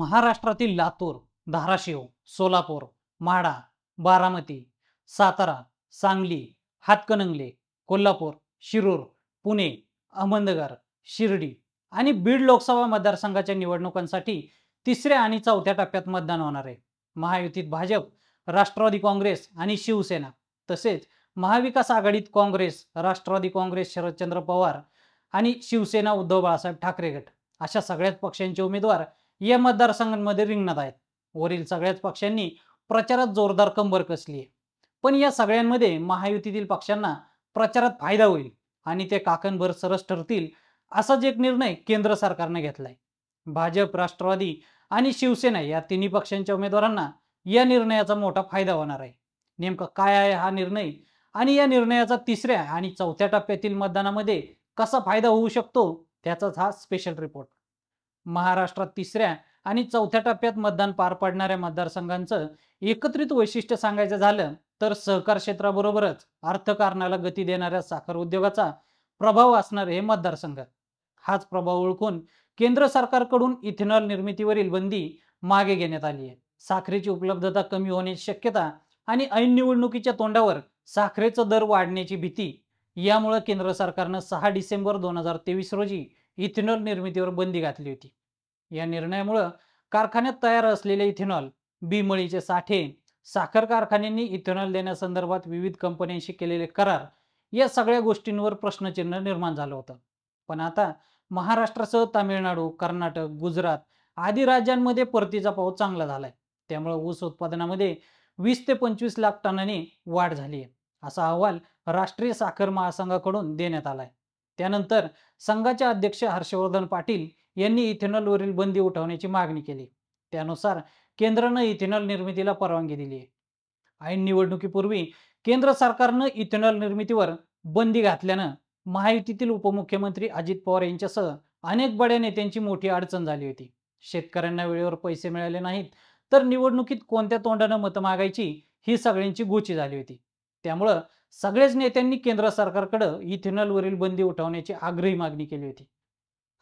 महाराष्ट्रातील लातूर धाराशिव सोलापूर म्हाडा बारामती सातारा सांगली हातकणंगले कोल्हापूर शिरूर पुणे अहमदनगर शिर्डी आणि बीड लोकसभा मतदारसंघाच्या निवडणुकांसाठी तिसऱ्या आणि चौथ्या टप्प्यात मतदान होणार आहे महायुतीत भाजप राष्ट्रवादी काँग्रेस आणि शिवसेना तसेच महाविकास आघाडीत काँग्रेस राष्ट्रवादी काँग्रेस शरदचंद्र पवार आणि शिवसेना उद्धव बाळासाहेब ठाकरे गट अशा सगळ्याच पक्षांचे उमेदवार या मतदारसंघांमध्ये रिंगणात आहेत वरील सगळ्याच पक्षांनी प्रचारात जोरदार कंबर कसली आहे पण या सगळ्यांमध्ये महायुतीतील पक्षांना प्रचारात फायदा होईल आणि ते काकणभर सरस ठरतील असाच एक निर्णय केंद्र सरकारने घेतलाय भाजप राष्ट्रवादी आणि शिवसेना या तिन्ही पक्षांच्या उमेदवारांना या निर्णयाचा मोठा फायदा होणार आहे नेमका काय आहे हा निर्णय आणि या निर्णयाचा तिसऱ्या आणि चौथ्या टप्प्यातील मतदानामध्ये कसा फायदा होऊ शकतो त्याचाच हा स्पेशल रिपोर्ट महाराष्ट्रात तिसऱ्या आणि चौथ्या टप्प्यात मतदान पार पाडणाऱ्या मतदारसंघांचं एकत्रित वैशिष्ट्य सांगायचं झालं तर सहकार क्षेत्राबरोबरच अर्थकारणाला गती देणाऱ्या साखर उद्योगाचा प्रभाव असणार हे मतदारसंघ हाच प्रभाव ओळखून केंद्र सरकारकडून इथेनॉल निर्मितीवरील बंदी मागे घेण्यात आली आहे साखरेची उपलब्धता कमी होण्याची शक्यता आणि ऐन निवडणुकीच्या तोंडावर साखरेचा दर वाढण्याची भीती यामुळे केंद्र सरकारनं सहा डिसेंबर दोन हजार तेवीस रोजी इथेनॉल निर्मितीवर बंदी घातली होती या निर्णयामुळं कारखान्यात तयार असलेले इथेनॉल बिमळीचे साठे साखर कारखान्यांनी इथेनॉल देण्यासंदर्भात विविध कंपन्यांशी केलेले करार या सगळ्या गोष्टींवर प्रश्नचिन्ह निर्माण झालं होतं पण आता महाराष्ट्रासह तामिळनाडू कर्नाटक गुजरात आदी राज्यांमध्ये परतीचा पाऊस चांगला झालाय त्यामुळे ऊस उत्पादनामध्ये वीस ते पंचवीस लाख टनांनी वाढ झाली आहे असा अहवाल राष्ट्रीय साखर महासंघाकडून देण्यात आलाय त्यानंतर संघाचे अध्यक्ष हर्षवर्धन पाटील यांनी इथेनॉलवरील बंदी उठवण्याची मागणी केली त्यानुसार केंद्रानं इथेनॉल निर्मितीला परवानगी दिली आहे ऐन निवडणुकीपूर्वी केंद्र सरकारनं इथेनॉल निर्मितीवर बंदी घातल्यानं महायुतीतील उपमुख्यमंत्री अजित पवार यांच्यासह अनेक बड्या नेत्यांची मोठी अडचण झाली होती शेतकऱ्यांना वेळेवर पैसे मिळाले नाहीत तर निवडणुकीत कोणत्या तोंडानं मतं मागायची ही सगळ्यांची गोची झाली होती त्यामुळं सगळ्याच नेत्यांनी केंद्र सरकारकडं इथेनॉलवरील बंदी उठवण्याची आग्रही मागणी केली होती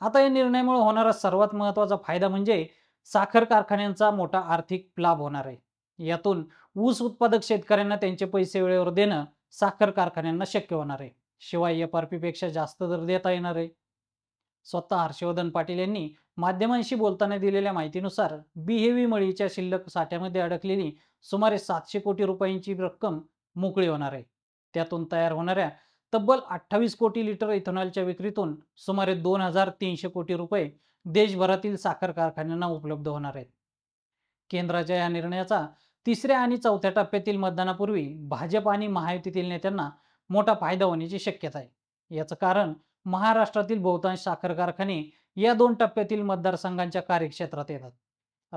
आता या निर्णयामुळे होणारा सर्वात महत्वाचा फायदा म्हणजे साखर कारखान्यांचा मोठा आर्थिक लाभ होणार आहे यातून ऊस उत्पादक शेतकऱ्यांना त्यांचे पैसे वेळेवर देणं साखर कारखान्यांना शक्य होणार आहे शिवाय एफ आर जास्त दर देता येणार आहे स्वतः हर्षवर्धन पाटील यांनी माध्यमांशी बोलताना दिलेल्या माहितीनुसार बिहेवी मळीच्या शिल्लक साठ्यामध्ये अडकलेली सुमारे सातशे कोटी रुपयांची रक्कम मोकळी होणार आहे त्यातून तयार होणाऱ्या तब्बल अठ्ठावीस कोटी लिटर इथेनॉलच्या विक्रीतून सुमारे दोन हजार तीनशे कोटी रुपये देशभरातील साखर कारखान्यांना उपलब्ध होणार आहेत केंद्राच्या या निर्णयाचा तिसऱ्या आणि चौथ्या टप्प्यातील मतदानापूर्वी भाजप आणि महायुतीतील नेत्यांना मोठा फायदा होण्याची शक्यता आहे याचं कारण महाराष्ट्रातील बहुतांश साखर कारखाने या दोन टप्प्यातील मतदारसंघांच्या कार्यक्षेत्रात येतात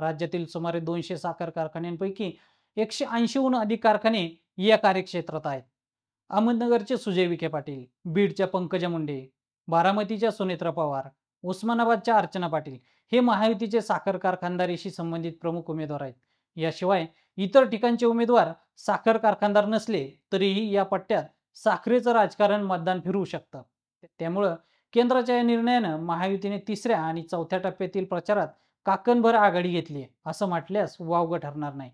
राज्यातील सुमारे दोनशे साखर कारखान्यांपैकी एकशे ऐंशीहून अधिक कारखाने या कार्यक्षेत्रात आहेत अहमदनगरचे सुजय विखे पाटील बीडच्या पंकजा मुंडे बारामतीच्या सुनेत्रा पवार उस्मानाबादच्या अर्चना पाटील हे महायुतीचे साखर कारखानदारीशी संबंधित प्रमुख उमेदवार आहेत याशिवाय इतर ठिकाणचे उमेदवार साखर कारखानदार नसले तरीही या पट्ट्यात साखरेचं राजकारण मतदान फिरवू शकतं त्यामुळं केंद्राच्या या निर्णयानं महायुतीने तिसऱ्या आणि चौथ्या टप्प्यातील प्रचारात काकणभर आघाडी घेतली असं म्हटल्यास वावगं ठरणार नाही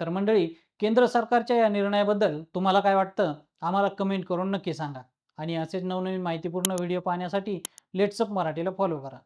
तर मंडळी केंद्र सरकारच्या या निर्णयाबद्दल तुम्हाला काय वाटतं आम्हाला कमेंट करून नक्की सांगा आणि असेच नवनवीन माहितीपूर्ण व्हिडिओ पाहण्यासाठी लेट्सअप मराठीला फॉलो करा